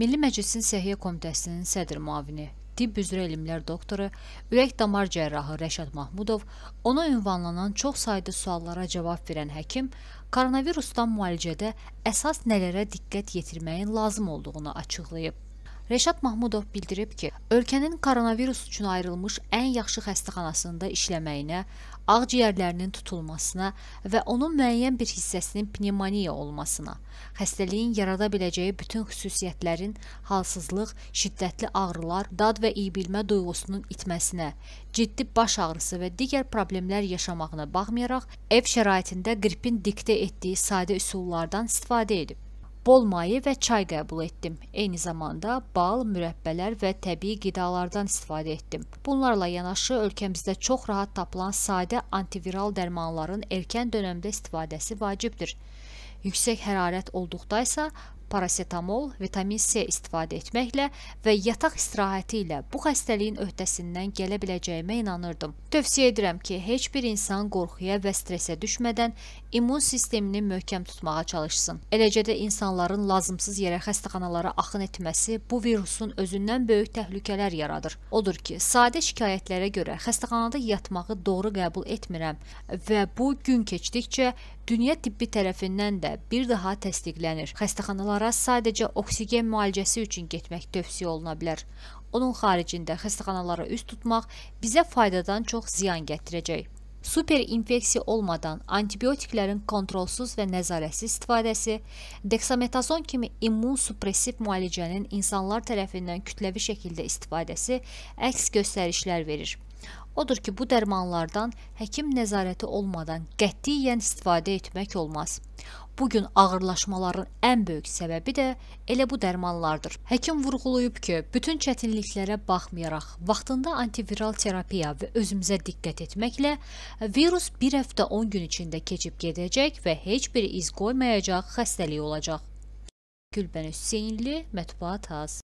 Milli Məclisin Səhiyyə Komitəsinin sədr müavini, tibb üzrə elmlər doktoru, ürək-damar cərrahı Rəşad Mahmudov ona ünvanlanan çox sayda suallara cavab verən həkim koronavirusdan müalicədə əsas nələrə diqqət yetirməyin lazım olduğunu açıqlayıb. Rəşad Mahmudov bildirib ki, ölkənin koronavirus üçün ayrılmış ən yaxşı xəstəxanasında işləməyinə, ağciyərlərinin tutulmasına və onun müəyyən bir hissəsinin pnevmoniya olmasına, xəstəliyin yarada biləcəyi bütün xüsusiyyətlərin halsızlıq, şiddətli ağrılar, dad və iyibilmə duyğusunun itməsinə, ciddi baş ağrısı və digər problemlər yaşamağına baxmayaraq ev şəraitində qripin diktə etdiyi sadə üsullardan istifadə edib bol maye və çay qəbul etdim. Eyni zamanda bal, mürəbbələr və təbii qidalardan istifadə etdim. Bunlarla yanaşı ölkəmizdə çox rahat tapılan sadə antiviral dərmanların erkən dövrdə istifadəsi vacibdir. Yüksək hərarət olduqda isə parasetamol, vitamin C istifadə etməklə və yataq istirahəti ilə bu xəstəliyin öhdəsindən gələ biləcəyimə inanırdım. Tövsiyə edirəm ki, heç bir insan qorxuya və stressə düşmədən immun sistemini möhkəm tutmağa çalışsın. Eləcə də insanların lazımsız yerə xəstəxanalara axın etməsi bu virusun özündən böyük təhlükələr yaradır. Odur ki, sadə şikayətlərə görə xəstəxanada yatmağı doğru qəbul etmirəm və bu gün keçdikcə dünya tibbi tərəfindən də bir daha təsdiqlənir. Xəstəxanalara sadəcə oksigen müalicəsi üçün getmək tövsiyə oluna bilər. Onun xaricində xəstəxanalara üz tutmaq bizə faydadan çox ziyan gətirəcək. Superinfeksiya olmadan antibiotiklərin kontrolsuz və nəzarətsiz istifadəsi, deksametazon kimi immun suppressiv müalicənin insanlar tərəfindən kütləvi şəkildə istifadəsi əks göstərişlər verir. Odur ki, bu dərmanlardan həkim nəzarəti olmadan qətiyyən istifadə etmək olmaz. Bu gün ağırlaşmaların ən böyük səbəbi də elə bu dərmanlardır. Həkim vurğulayıb ki, bütün çətinliklərə baxmayaraq vaxtında antiviral terapiya və özümüzə diqqət etməklə virus 1 həftə 10 gün içində keçib gedəcək və heç bir iz qoymayacaq xəstəlik olacaq. Gülbən Hüseynli, Mətbuat Haz